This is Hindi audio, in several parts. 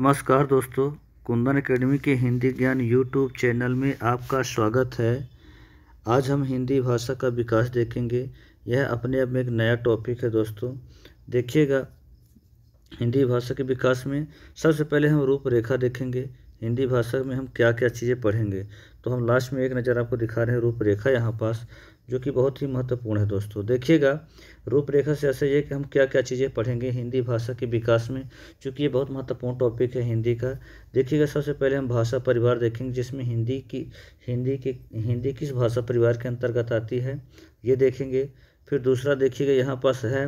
नमस्कार दोस्तों कुंदन एकेडमी के हिंदी ज्ञान यूट्यूब चैनल में आपका स्वागत है आज हम हिंदी भाषा का विकास देखेंगे यह अपने आप में एक नया टॉपिक है दोस्तों देखिएगा हिंदी भाषा के विकास में सबसे पहले हम रूपरेखा देखेंगे हिंदी भाषा में हम क्या क्या चीज़ें पढ़ेंगे तो हम लास्ट में एक नज़र आपको दिखा रहे हैं रूपरेखा यहाँ पास जो कि बहुत ही महत्वपूर्ण है दोस्तों देखिएगा रूपरेखा से ऐसा ये कि हम क्या क्या चीज़ें पढ़ेंगे हिंदी भाषा के विकास में क्योंकि ये बहुत महत्वपूर्ण टॉपिक है हिंदी का देखिएगा सबसे पहले हम भाषा परिवार देखेंगे जिसमें हिंदी की हिंदी की हिंदी किस भाषा परिवार के अंतर्गत आती है ये देखेंगे फिर दूसरा देखिएगा यहाँ पास है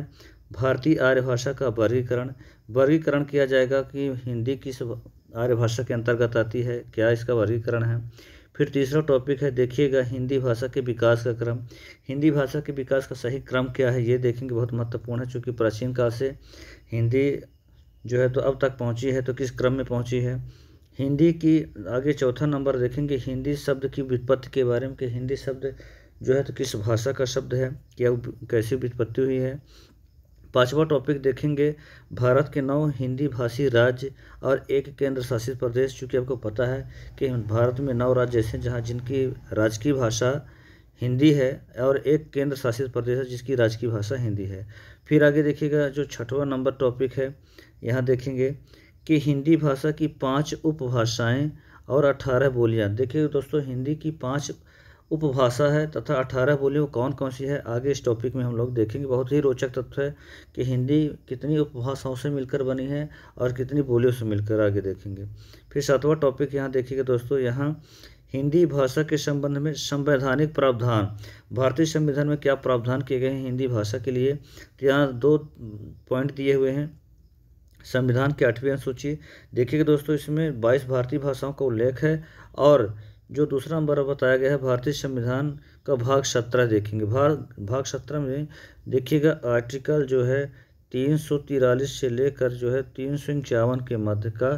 भारतीय आर्य भाषा का वर्गीकरण वर्गीकरण किया जाएगा कि हिंदी किस आर्य भाषा के अंतर्गत आती है क्या इसका वर्गीकरण है फिर तीसरा टॉपिक है देखिएगा हिंदी भाषा के विकास का क्रम हिंदी भाषा के विकास का सही क्रम क्या है ये देखेंगे बहुत महत्वपूर्ण है चूँकि प्राचीन काल से हिंदी जो है तो अब तक पहुँची है तो किस क्रम में पहुँची है हिंदी की आगे चौथा नंबर देखेंगे हिंदी शब्द की व्युत्पत्ति के बारे में कि हिंदी शब्द जो है तो किस भाषा का शब्द है क्या कैसी व्युत्पत्ति हुई है पांचवा टॉपिक देखेंगे भारत के नौ हिंदी भाषी राज्य और एक केंद्र शासित प्रदेश चूँकि आपको पता है कि भारत में नौ राज्य ऐसे जहाँ जिनकी राजकीय भाषा हिंदी है और एक केंद्र शासित प्रदेश है जिसकी राजकीय भाषा हिंदी है फिर आगे देखिएगा जो छठवां नंबर टॉपिक है यहाँ देखेंगे कि हिंदी भाषा की पांच उपभाषाएं और अठारह बोलियाँ देखिए दोस्तों हिंदी की पांच उपभाषा है तथा अठारह बोलियों कौन कौन सी है आगे इस टॉपिक में हम लोग देखेंगे बहुत ही रोचक तत्व है कि हिंदी कितनी उपभाषाओं से मिलकर बनी है और कितनी बोलियों से मिलकर आगे देखेंगे फिर सातवां टॉपिक यहाँ देखिएगा दोस्तों यहाँ हिंदी भाषा के संबंध में संवैधानिक प्रावधान भारतीय संविधान में क्या प्रावधान किए गए हैं हिंदी भाषा के लिए तो यहाँ दो पॉइंट दिए हुए हैं संविधान की आठवीं अनुसूची देखिएगा दोस्तों इसमें बाईस भारतीय भाषाओं का उल्लेख है और जो दूसरा नंबर बताया गया है भारतीय संविधान का भाग सत्रह देखेंगे भाग भाग सत्रह में देखिएगा आर्टिकल जो है तीन सौ तिरालीस से लेकर जो है तीन सौ इक्यावन के मध्य का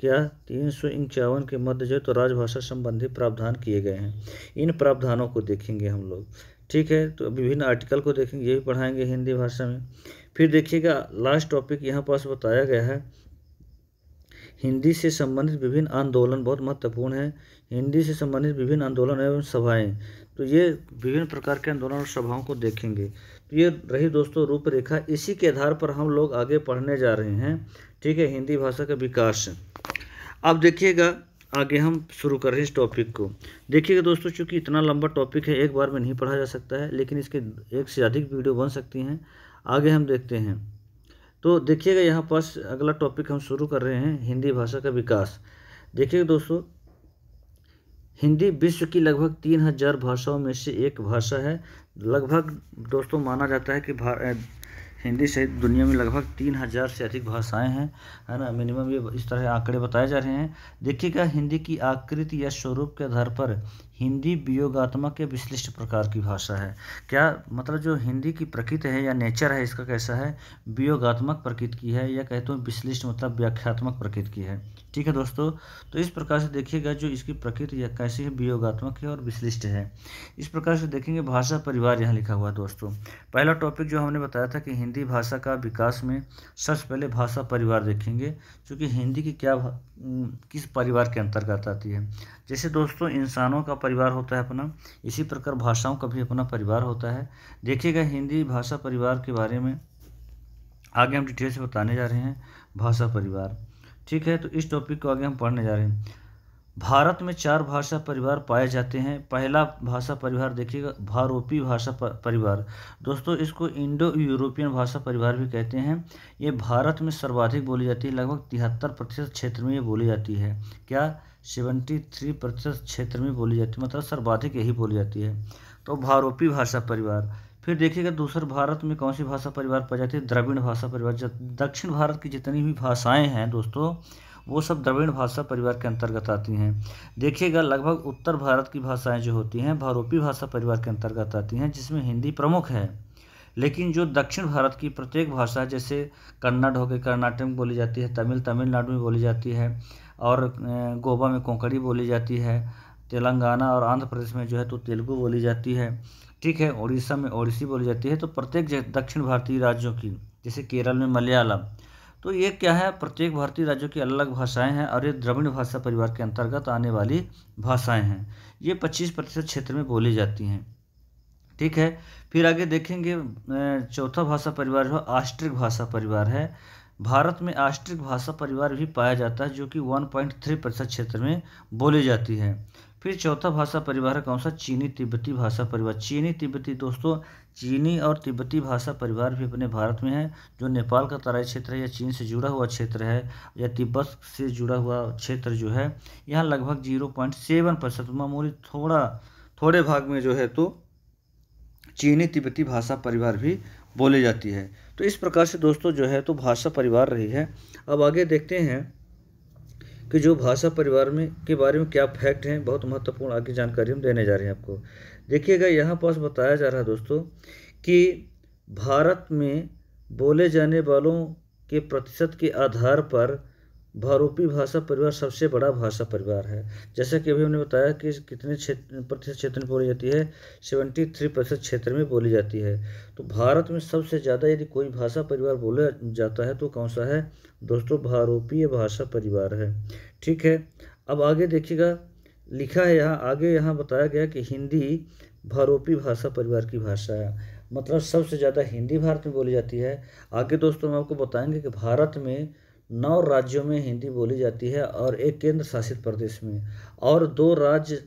क्या तीन सौ इक्यावन के मध्य जो है तो राजभाषा संबंधी प्रावधान किए गए हैं इन प्रावधानों को देखेंगे हम लोग ठीक है तो विभिन्न आर्टिकल को देखेंगे ये भी पढ़ाएंगे हिंदी भाषा में फिर देखिएगा लास्ट टॉपिक यहाँ पास बताया गया है हिंदी से संबंधित विभिन्न आंदोलन बहुत महत्वपूर्ण है हिंदी से संबंधित विभिन्न आंदोलन एवं सभाएं तो ये विभिन्न प्रकार के आंदोलन और सभाओं को देखेंगे तो ये रही दोस्तों रूपरेखा इसी के आधार पर हम लोग आगे पढ़ने जा रहे हैं ठीक है हिंदी भाषा का विकास अब देखिएगा आगे हम शुरू कर रहे हैं इस टॉपिक को देखिएगा दोस्तों चूंकि इतना लंबा टॉपिक है एक बार में नहीं पढ़ा जा सकता है लेकिन इसके एक से अधिक वीडियो बन सकती हैं आगे हम देखते हैं तो देखिएगा यहाँ पास अगला टॉपिक हम शुरू कर रहे हैं हिंदी भाषा का विकास देखिएगा दोस्तों हिंदी विश्व की लगभग तीन हजार भाषाओं में से एक भाषा है लगभग दोस्तों माना जाता है कि हिंदी सहित दुनिया में लगभग तीन हज़ार से अधिक भाषाएं हैं है ना मिनिमम ये इस तरह आंकड़े बताए जा रहे हैं देखिएगा हिंदी की आकृति या स्वरूप के आधार पर हिंदी वियोगात्मक या विश्लिष्ट प्रकार की भाषा है क्या मतलब जो हिंदी की प्रकृति है या नेचर है इसका कैसा है वियोगात्मक प्रकृति की है या कहते तो हैं विश्लिष्ट मतलब व्याख्यात्मक प्रकृति की है ठीक है दोस्तों तो इस प्रकार से देखिएगा जो इसकी प्रकृति या कैसी है वियोगात्मक है और विश्लिष्ट है इस प्रकार से देखेंगे भाषा परिवार यहाँ लिखा हुआ है दोस्तों पहला टॉपिक जो हमने बताया था कि हिंदी भाषा का विकास में सबसे पहले भाषा परिवार देखेंगे क्योंकि हिंदी की क्या किस परिवार के अंतर्गत आती है जैसे दोस्तों इंसानों का परिवार होता है अपना इसी प्रकार भाषाओं का भी अपना परिवार होता है देखिएगा हिंदी भाषा परिवार के बारे में आगे हम डिटेल से बताने जा रहे हैं भाषा परिवार ठीक है तो इस टॉपिक को आगे हम पढ़ने जा रहे हैं भारत में चार भाषा परिवार पाए जाते हैं पहला भाषा परिवार देखिएगा भारोपी भाषा परिवार दोस्तों इसको इंडो यूरोपियन भाषा परिवार भी कहते हैं ये भारत में सर्वाधिक बोली जाती है लगभग तिहत्तर प्रतिशत क्षेत्र में ये बोली जाती है क्या सेवेंटी थ्री प्रतिशत क्षेत्र में बोली जाती है मतलब सर्वाधिक यही बोली जाती है तो भारोपी भाषा परिवार फिर देखिएगा दूसरे भारत में कौन सी भाषा परिवार पाई जाती है द्रविड़ भाषा परिवार दक्षिण भारत की जितनी भी भाषाएं हैं दोस्तों वो सब द्रविड़ भाषा परिवार के अंतर्गत आती हैं देखिएगा लगभग उत्तर भारत की भाषाएं जो होती हैं भारोपी भाषा परिवार के अंतर्गत आती हैं जिसमें हिंदी प्रमुख है लेकिन जो दक्षिण भारत की प्रत्येक भाषा जैसे कन्नड़ हो गए कर्नाटक में बोली जाती है तमिल तमिलनाडु में बोली जाती है और गोवा में कोंकणी बोली जाती है तेलंगाना और आंध्र प्रदेश में जो है तो तेलुगु बोली जाती है ठीक है उड़ीसा में ओडिसी बोली जाती है तो प्रत्येक दक्षिण भारतीय राज्यों की जैसे केरल में मलयालम तो ये क्या है प्रत्येक भारतीय राज्यों की अलग भाषाएं हैं और ये द्रविण भाषा परिवार के अंतर्गत आने वाली भाषाएं हैं ये 25 प्रतिशत क्षेत्र में बोली जाती हैं ठीक है फिर आगे देखेंगे चौथा भाषा परिवार जो आस्ट्रिक भाषा परिवार है भारत में आस्ट्रिक भाषा परिवार भी पाया जाता है जो कि 1.3 प्रतिशत क्षेत्र में बोली जाती है फिर चौथा भाषा परिवार है कौन सा चीनी तिब्बती भाषा परिवार चीनी तिब्बती दोस्तों चीनी और तिब्बती भाषा परिवार भी अपने भारत में है जो नेपाल का तराई क्षेत्र है या चीन से जुड़ा हुआ क्षेत्र है या तिब्बत से जुड़ा हुआ क्षेत्र जो है यहाँ लगभग जीरो पॉइंट सेवन प्रतिशत मामूली थोड़ा थोड़े भाग में जो है तो चीनी तिब्बती भाषा परिवार भी बोली जाती है तो इस प्रकार से दोस्तों जो है तो भाषा परिवार रही है अब आगे देखते हैं कि जो भाषा परिवार में के बारे में क्या फैक्ट हैं बहुत महत्वपूर्ण आगे जानकारी हम देने जा रहे हैं आपको देखिएगा यहाँ पास बताया जा रहा है दोस्तों कि भारत में बोले जाने वालों के प्रतिशत के आधार पर भारूपी भाषा परिवार सबसे बड़ा भाषा परिवार है जैसा कि अभी हमने बताया कि कितने क्षेत्र प्रतिशत क्षेत्र में बोली जाती है सेवेंटी थ्री प्रतिशत क्षेत्र में बोली जाती है तो भारत में सबसे ज़्यादा यदि कोई भाषा परिवार बोला जाता है तो कौन सा है दोस्तों भारूपीय भाषा परिवार है ठीक है अब आगे देखिएगा लिखा है यहाँ आगे यहाँ बताया गया कि हिंदी भारूपी भाषा परिवार की भाषा है मतलब सबसे ज़्यादा हिंदी भारत में बोली जाती है आगे दोस्तों हम आपको बताएंगे कि भारत में नौ राज्यों में हिंदी बोली जाती है और एक केंद्र शासित प्रदेश में और दो राज्य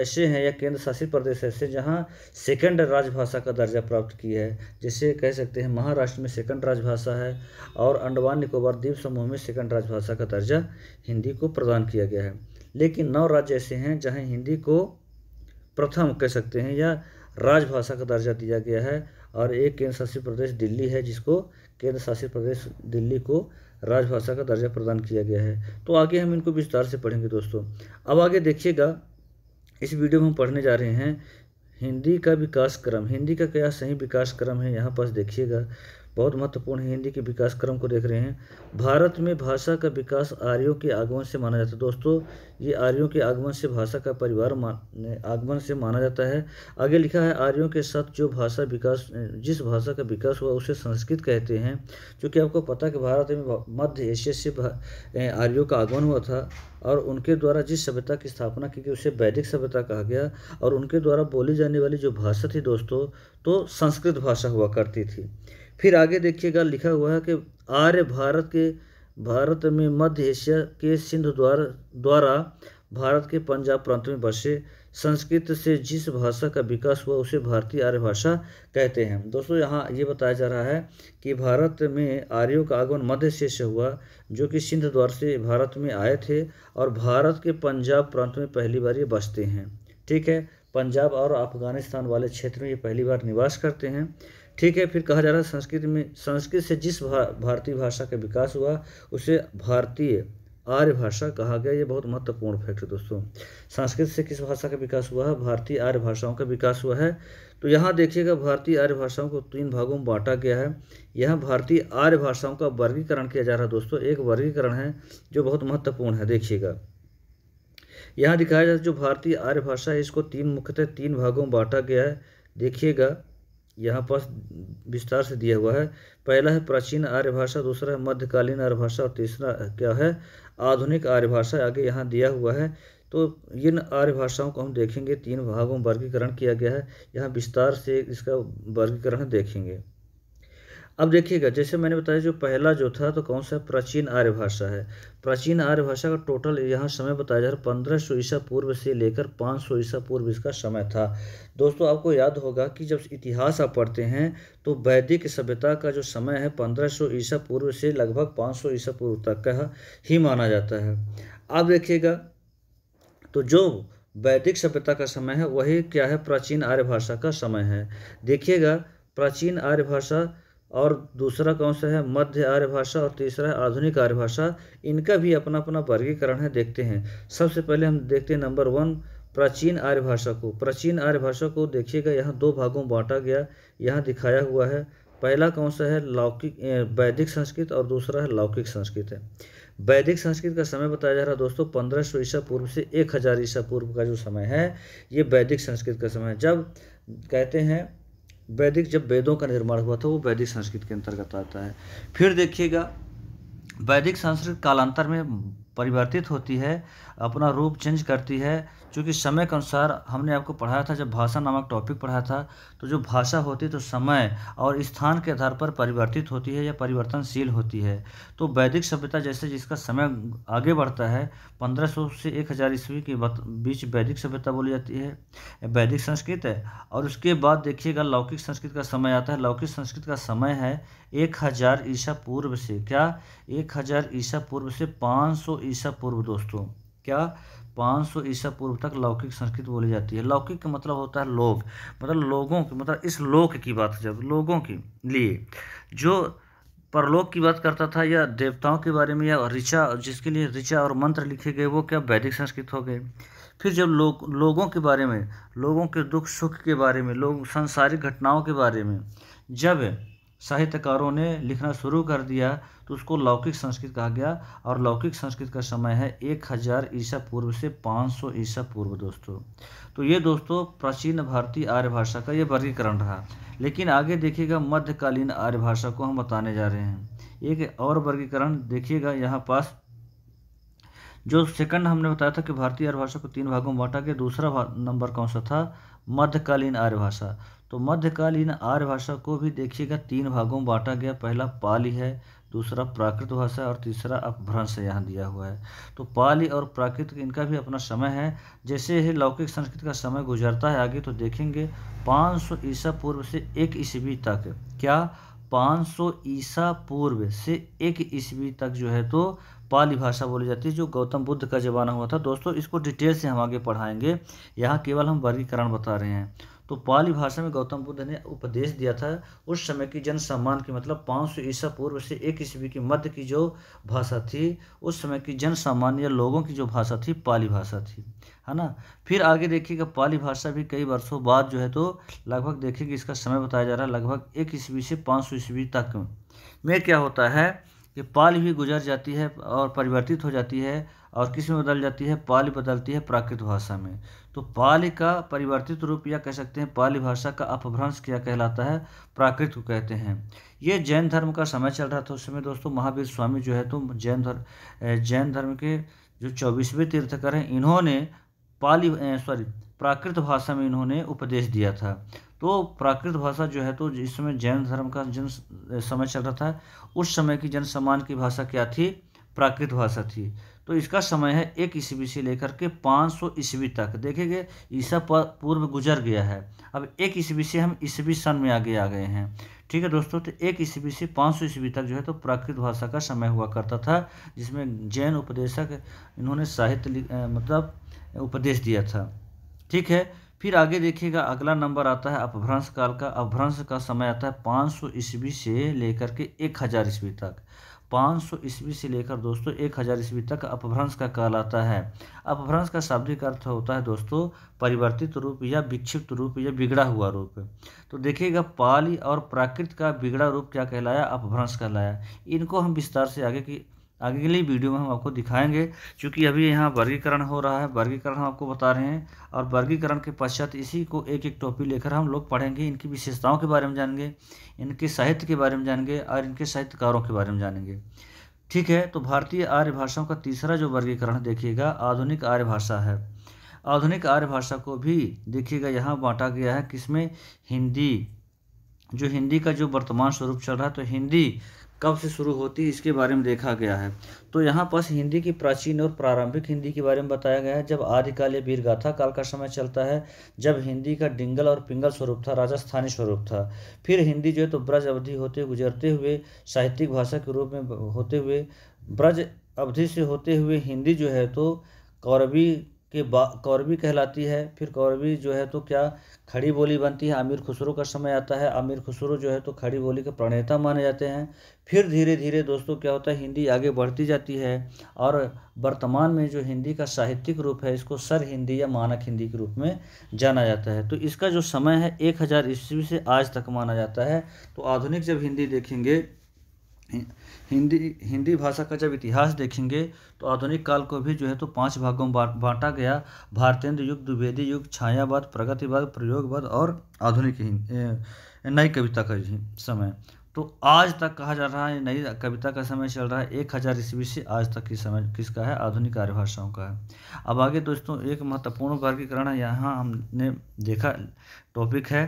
ऐसे हैं या केंद्र शासित प्रदेश ऐसे जहाँ सेकंड राजभाषा का दर्जा प्राप्त की है जैसे कह सकते हैं महाराष्ट्र में सेकंड राजभाषा है और अंडमान निकोबार द्वीप समूह में सेकंड राजभाषा का दर्जा हिंदी को प्रदान किया गया है लेकिन नौ राज्य ऐसे हैं जहाँ हिंदी को प्रथम कह सकते हैं या राजभाषा का दर्जा दिया गया है और एक केंद्र शासित प्रदेश दिल्ली है जिसको केंद्र शासित प्रदेश दिल्ली को राजभाषा का दर्जा प्रदान किया गया है तो आगे हम इनको विस्तार से पढ़ेंगे दोस्तों अब आगे देखिएगा इस वीडियो में हम पढ़ने जा रहे हैं हिंदी का विकास क्रम हिंदी का क्या सही विकास क्रम है यहाँ पर देखिएगा बहुत महत्वपूर्ण है हिंदी के विकास क्रम को देख रहे हैं भारत में भाषा का विकास आर्यों के आगमन से माना जाता है दोस्तों ये आर्यों के आगमन से भाषा का परिवार आगमन से माना जाता है आगे लिखा है आर्यों के साथ जो भाषा विकास जिस भाषा का विकास हुआ उसे संस्कृत कहते हैं क्योंकि आपको पता है कि भारत में मध्य एशिया से आर्यों का आगमन हुआ था और उनके द्वारा जिस सभ्यता की स्थापना की गई उसे वैदिक सभ्यता कहा गया और उनके द्वारा बोली जाने वाली जो भाषा थी दोस्तों तो संस्कृत भाषा हुआ करती थी फिर आगे देखिएगा लिखा हुआ है कि आर्य भारत के भारत में मध्य एशिया के सिंध द्वारा द्वारा भारत के पंजाब प्रांत में बसे संस्कृत से जिस भाषा का विकास हुआ उसे भारतीय आर्य भाषा कहते हैं दोस्तों यहाँ ये बताया जा रहा है कि भारत में आर्यों का आगमन मध्य से हुआ जो कि सिंध द्वार से भारत में आए थे और भारत के पंजाब प्रांत में पहली बार ये बसते हैं ठीक है पंजाब और अफगानिस्तान वाले क्षेत्र में ये पहली बार निवास करते हैं ठीक है फिर कहा जा रहा है संस्कृत में संस्कृत से जिस भा, भारतीय भाषा का विकास हुआ उसे भारतीय आर्य भाषा कहा गया ये बहुत महत्वपूर्ण फैक्ट है दोस्तों संस्कृत से किस भाषा का विकास हुआ है भारतीय आर्य भाषाओं का विकास हुआ है तो यहाँ देखिएगा भारतीय आर्य भाषाओं को तीन भागों में बांटा गया है यहाँ भारतीय आर्य भाषाओं का वर्गीकरण किया जा रहा है दोस्तों एक वर्गीकरण है जो बहुत महत्वपूर्ण है देखिएगा यहाँ दिखाया जा जो भारतीय आर्य भाषा है इसको तीन मुख्यतः तीन भागों में बांटा गया है देखिएगा यहाँ पर विस्तार से दिया हुआ है पहला है प्राचीन आर्य भाषा दूसरा है मध्यकालीन आर्य भाषा और तीसरा क्या है आधुनिक आर्य भाषा आगे यहाँ दिया हुआ है तो इन आर्य भाषाओं को हम देखेंगे तीन भागों में वर्गीकरण किया गया है यहाँ विस्तार से इसका वर्गीकरण देखेंगे अब देखिएगा जैसे मैंने बताया जो पहला जो था तो कौन सा प्राचीन आर्य भाषा है प्राचीन आर्य भाषा का टोटल यहाँ समय बताया जा रहा है पंद्रह सौ ईसा पूर्व से लेकर पाँच सौ ईसा पूर्व इसका समय था दोस्तों आपको याद होगा कि जब इतिहास आप पढ़ते हैं तो वैदिक सभ्यता का जो समय है पंद्रह सौ ईसा पूर्व से लगभग पाँच सौ ईसा पूर्व तक का ही माना जाता है अब देखिएगा तो जो वैदिक सभ्यता का समय है वही क्या है प्राचीन आर्य भाषा का समय है देखिएगा प्राचीन आर्य भाषा और दूसरा कौन सा है मध्य आर्य भाषा और तीसरा है आधुनिक आर्य भाषा इनका भी अपना अपना वर्गीकरण है देखते हैं सबसे पहले हम देखते हैं नंबर वन प्राचीन आर्य भाषा को प्राचीन आर्य भाषा को देखिएगा यहाँ दो भागों में बांटा गया यहाँ दिखाया हुआ है पहला कौन सा है लौकिक वैदिक संस्कृत और दूसरा है लौकिक संस्कृत है वैदिक संस्कृत का समय बताया जा रहा है दोस्तों पंद्रह सौ ईसा पूर्व से एक हज़ार ईसा पूर्व का जो समय है ये वैदिक संस्कृत का समय है जब कहते हैं वैदिक जब वेदों का निर्माण हुआ था वो वैदिक संस्कृत के अंतर्गत आता है फिर देखिएगा वैदिक संस्कृत कालांतर में परिवर्तित होती है अपना रूप चेंज करती है क्योंकि समय के अनुसार हमने आपको पढ़ाया था जब भाषा नामक टॉपिक पढ़ाया था तो जो भाषा होती है तो समय और स्थान के आधार पर परिवर्तित होती है या परिवर्तनशील होती है तो वैदिक सभ्यता जैसे जिसका समय आगे बढ़ता है 1500 से 1000 ईस्वी के बीच वैदिक सभ्यता बोली जाती है वैदिक संस्कृत है और उसके बाद देखिएगा लौकिक संस्कृत का समय आता है लौकिक संस्कृत का समय है एक हज़ार ईसा पूर्व से क्या एक हज़ार ईसा पूर्व से पाँच सौ ईसा पूर्व दोस्तों क्या 500 ईसा पूर्व तक लौकिक संस्कृत बोली जाती है लौकिक का मतलब होता है लोक मतलब लोगों की मतलब इस लोक की बात जब लोगों के लिए जो परलोक की बात करता था या देवताओं के बारे में या ऋचा जिसके लिए ऋचा और मंत्र लिखे गए वो क्या वैदिक संस्कृत हो गए फिर जब लोग लोगों के बारे में लोगों के दुख सुख के बारे में लोग सांसारिक घटनाओं के बारे में जब साहित्यकारों ने लिखना शुरू कर दिया तो उसको लौकिक संस्कृत कहा गया और लौकिक संस्कृत का समय है एक हज़ार ईसा पूर्व से पाँच सौ ईसा पूर्व दोस्तों तो ये दोस्तों प्राचीन भारतीय आर्य भाषा का ये वर्गीकरण रहा लेकिन आगे देखिएगा मध्यकालीन आर्य भाषा को हम बताने जा रहे हैं एक और वर्गीकरण देखिएगा यहाँ पास जो सेकंड हमने बताया था कि भारतीय आर्य भाषा को तीन भागों में बांटा गया दूसरा नंबर कौन सा था मध्यकालीन आर्य भाषा तो मध्यकालीन आर्य भाषा को भी देखिएगा तीन भागों में बांटा गया पहला पाली है दूसरा प्राकृत भाषा और तीसरा अपभ्रंश है यहाँ दिया हुआ है तो पाली और प्राकृत इनका भी अपना समय है जैसे ही लौकिक संस्कृत का समय गुजरता है आगे तो देखेंगे 500 ईसा पूर्व से एक ईस्वी तक क्या 500 ईसा पूर्व से एक ईस्वी तक जो है तो पाली भाषा बोली जाती है जो गौतम बुद्ध का जमाना हुआ था दोस्तों इसको डिटेल से हम आगे पढ़ाएंगे यहाँ केवल हम वर्गीकरण बता रहे हैं तो पाली भाषा में गौतम बुद्ध ने उपदेश दिया था उस समय की जन सम्मान की मतलब 500 सौ ईसा पूर्व से एक ईस्वी की मध्य की जो भाषा थी उस समय की जन सामान्य लोगों की जो भाषा थी पाली भाषा थी है ना फिर आगे देखिएगा पाली भाषा भी कई वर्षों बाद जो है तो लगभग देखिएगा इसका समय बताया जा रहा है लगभग एक ईस्वी से पाँच सौ ईस्वी तक में क्या होता है कि पाली भी गुजर जाती है और परिवर्तित हो जाती है और किस में बदल जाती है पाली बदलती है प्राकृत भाषा में तो पाली का परिवर्तित रूप या कह सकते हैं पाली भाषा का अपभ्रंश क्या कहलाता है प्राकृत को कहते हैं ये जैन धर्म का समय चल रहा था उस समय दोस्तों महावीर स्वामी जो है तो जैन धर्म जैन धर्म के जो चौबीसवें तीर्थकर हैं इन्होंने पाली सॉरी प्राकृत भाषा में इन्होंने उपदेश दिया था तो प्राकृत भाषा जो है तो इस समय जैन धर्म का जन समय चल रहा था उस समय की जन सम्मान की भाषा क्या थी प्राकृत भाषा थी तो इसका समय है एक ईस्वी से लेकर के पाँच सौ ईस्वी तक देखेंगे ईसा पूर्व गुजर गया है अब एक ईस्वी से हम ईस्वी सन में आगे आ गए हैं ठीक है दोस्तों तो एक ईस्वी से पाँच सौ ईस्वी तक जो है तो प्राकृत भाषा का समय हुआ करता था जिसमें जैन उपदेशक इन्होंने साहित्य मतलब उपदेश दिया था ठीक है फिर आगे देखिएगा अगला नंबर आता है अपभ्रंश काल का अपभ्रंश का समय आता है पाँच सौ ईस्वी से लेकर के एक हज़ार ईस्वी तक पाँच सौ ईस्वी से लेकर दोस्तों एक हज़ार ईस्वी तक अपभ्रंश का कहलाता है अपभ्रंश का शाब्दिक अर्थ होता है दोस्तों परिवर्तित रूप या विक्षिप्त रूप या बिगड़ा हुआ रूप तो देखिएगा पाली और प्राकृत का बिगड़ा रूप क्या कहलाया अपभ्रंश कहलाया इनको हम विस्तार से आगे की अगली वीडियो में हम आपको दिखाएंगे क्योंकि अभी यहाँ वर्गीकरण हो रहा है वर्गीकरण हम आपको बता रहे हैं और वर्गीकरण के पश्चात इसी को एक एक टॉपिक लेकर हम लोग पढ़ेंगे इनकी विशेषताओं के बारे में जानेंगे इनके साहित्य के बारे में जानेंगे और इनके साहित्यकारों के बारे में जानेंगे ठीक है तो भारतीय आर्य भाषाओं का तीसरा जो वर्गीकरण देखिएगा आधुनिक आर्य भाषा है आधुनिक आर्य भाषा को भी देखिएगा यहाँ बांटा गया है किसमें हिंदी जो हिंदी का जो वर्तमान स्वरूप चल रहा है तो हिंदी कब से शुरू होती है इसके बारे में देखा गया है तो यहाँ पर हिंदी की प्राचीन और प्रारंभिक हिंदी के बारे में बताया गया है जब आदिकाल या वीरगाथा काल का समय चलता है जब हिंदी का डिंगल और पिंगल स्वरूप था राजस्थानी स्वरूप था फिर हिंदी जो है तो ब्रज अवधि होते गुजरते हुए साहित्यिक भाषा के रूप में होते हुए ब्रज अवधि से होते हुए हिंदी जो है तो कौरवी कि कौरवी कहलाती है फिर कौरवी जो है तो क्या खड़ी बोली बनती है आमिर खुसरो का समय आता है आमिर खुसरो जो है तो खड़ी बोली के प्रणेता माने जाते हैं फिर धीरे धीरे दोस्तों क्या होता है हिंदी आगे बढ़ती जाती है और वर्तमान में जो हिंदी का साहित्यिक रूप है इसको सर हिंदी या मानक हिंदी के रूप में जाना जाता है तो इसका जो समय है एक हज़ार ईस्वी से आज तक माना जाता है तो आधुनिक जब हिंदी देखेंगे हिंदी हिंदी भाषा का जब इतिहास देखेंगे तो आधुनिक काल को भी जो है तो पांच भागों में बांटा गया भारतेंद्र युग द्विवेदी युग छायावाद प्रगतिवाद प्रयोगवाद और आधुनिक नई कविता का समय तो आज तक कहा जा रहा है नई कविता का समय चल रहा है एक हज़ार ईस्वी से आज तक की समय किसका है आधुनिक आर्य भाषाओं का है अब आगे दोस्तों एक महत्वपूर्ण वर्गीकरण है यहाँ हमने देखा टॉपिक है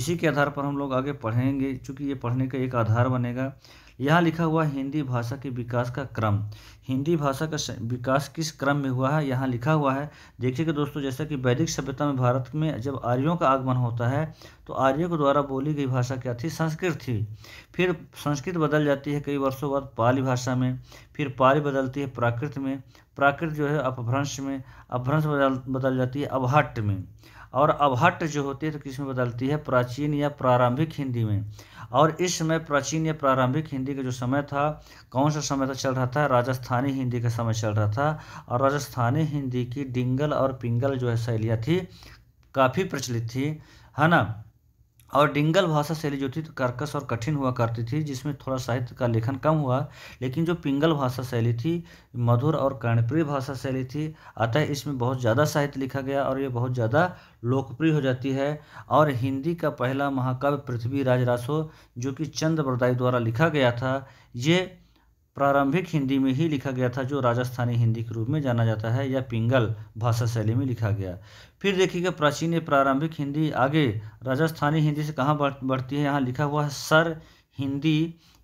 इसी के आधार पर हम लोग आगे पढ़ेंगे क्योंकि ये पढ़ने का एक आधार बनेगा यहाँ लिखा हुआ हिंदी भाषा के विकास का क्रम हिंदी भाषा का विकास किस क्रम में हुआ है यहाँ लिखा हुआ है देखिएगा दोस्तों जैसा कि वैदिक सभ्यता में भारत में जब आर्यों का आगमन होता है तो आर्यों के द्वारा बोली गई भाषा क्या थी संस्कृत थी फिर संस्कृत बदल जाती है कई वर्षों बाद पाली भाषा में फिर पाली बदलती है प्राकृत में प्राकृत जो है अपभ्रंश में अपभ्रंश बदल बदल जाती है अवहट्ट में और अभट्ट जो होती है तो किस में बदलती है प्राचीन या प्रारंभिक हिंदी में और इस समय प्राचीन या प्रारंभिक हिंदी का जो समय था कौन सा समय था चल रहा था राजस्थानी हिंदी का समय चल रहा था और राजस्थानी हिंदी की डिंगल और पिंगल जो है शैलियाँ थी काफ़ी प्रचलित थी है ना और डिंगल भाषा शैली जो थी तो कर्कश और कठिन हुआ करती थी जिसमें थोड़ा साहित्य का लेखन कम हुआ लेकिन जो पिंगल भाषा शैली थी मधुर और कर्णप्रिय भाषा शैली थी अतः इसमें बहुत ज़्यादा साहित्य लिखा गया और ये बहुत ज़्यादा लोकप्रिय हो जाती है और हिंदी का पहला महाकाव्य पृथ्वीराज रासो जो कि चंद्र बरदाई द्वारा लिखा गया था ये प्रारंभिक हिंदी में ही लिखा गया था जो राजस्थानी हिंदी के रूप में जाना जाता है या पिंगल भाषा शैली में लिखा गया फिर देखिएगा प्राचीन प्रारंभिक हिंदी आगे राजस्थानी हिंदी से कहाँ बढ़ती है यहाँ लिखा हुआ है सर हिंदी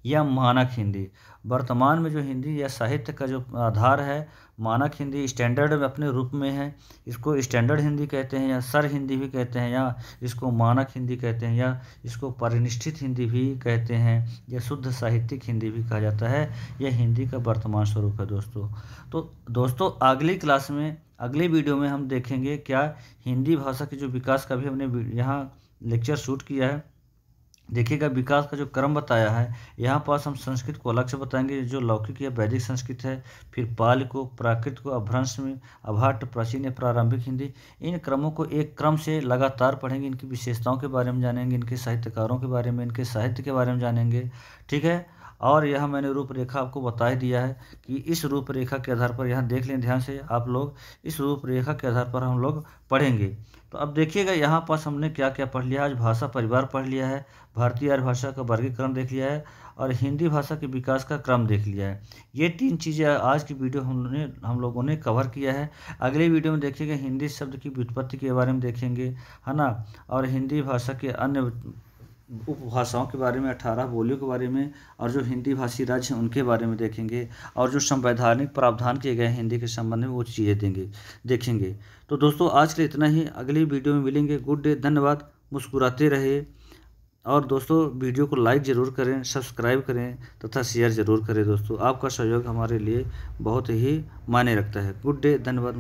या मानक हिंदी वर्तमान में जो हिंदी या साहित्य का जो आधार है मानक हिंदी स्टैंडर्ड में अपने रूप में है इसको स्टैंडर्ड हिंदी कहते हैं या सर हिंदी भी कहते हैं या इसको मानक हिंदी कहते हैं या इसको परिनिष्ठित हिंदी भी कहते हैं या शुद्ध साहित्यिक हिंदी भी कहा जाता है यह हिंदी का वर्तमान स्वरूप है दोस्तों तो दोस्तों अगली क्लास में अगले वीडियो में हम देखेंगे क्या हिंदी भाषा के जो विकास का भी हमने यहाँ लेक्चर शूट किया है देखिएगा विकास का जो क्रम बताया है यहाँ पास हम संस्कृत को अलग से बताएंगे जो लौकिक या वैदिक संस्कृत है फिर पाल को प्राकृत को अभ्रंश में अभाट प्राचीन या प्रारंभिक हिंदी इन क्रमों को एक क्रम से लगातार पढ़ेंगे इनकी विशेषताओं के बारे में जानेंगे इनके साहित्यकारों के बारे में इनके साहित्य के बारे में जानेंगे ठीक है और यह मैंने रूपरेखा आपको बता ही दिया है कि इस रूपरेखा के आधार पर यहाँ देख लें ध्यान से आप लोग इस रूपरेखा के आधार पर हम लोग पढ़ेंगे तो अब देखिएगा यहाँ पास हमने क्या क्या पढ़ लिया आज भाषा परिवार पढ़ लिया है भारतीय आर्य भाषा का वर्गीकरण देख लिया है और हिंदी भाषा के विकास का क्रम देख लिया है ये तीन चीज़ें आज की वीडियो हमने हम लोगों ने कवर किया है अगले वीडियो में देखिएगा हिंदी शब्द की व्युत्पत्ति के बारे में देखेंगे है ना और हिंदी भाषा के अन्य उपभाषाओं के बारे में अठारह बोलियों के बारे में और जो हिंदी भाषी राज्य हैं उनके बारे में देखेंगे और जो संवैधानिक प्रावधान किए गए हैं हिंदी के संबंध में वो चीज़ें देंगे देखेंगे तो दोस्तों आज के लिए इतना ही अगली वीडियो में मिलेंगे गुड डे धन्यवाद मुस्कुराते रहे और दोस्तों वीडियो को लाइक ज़रूर करें सब्सक्राइब करें तथा शेयर ज़रूर करें दोस्तों आपका सहयोग हमारे लिए बहुत ही मायने रखता है गुड डे धन्यवाद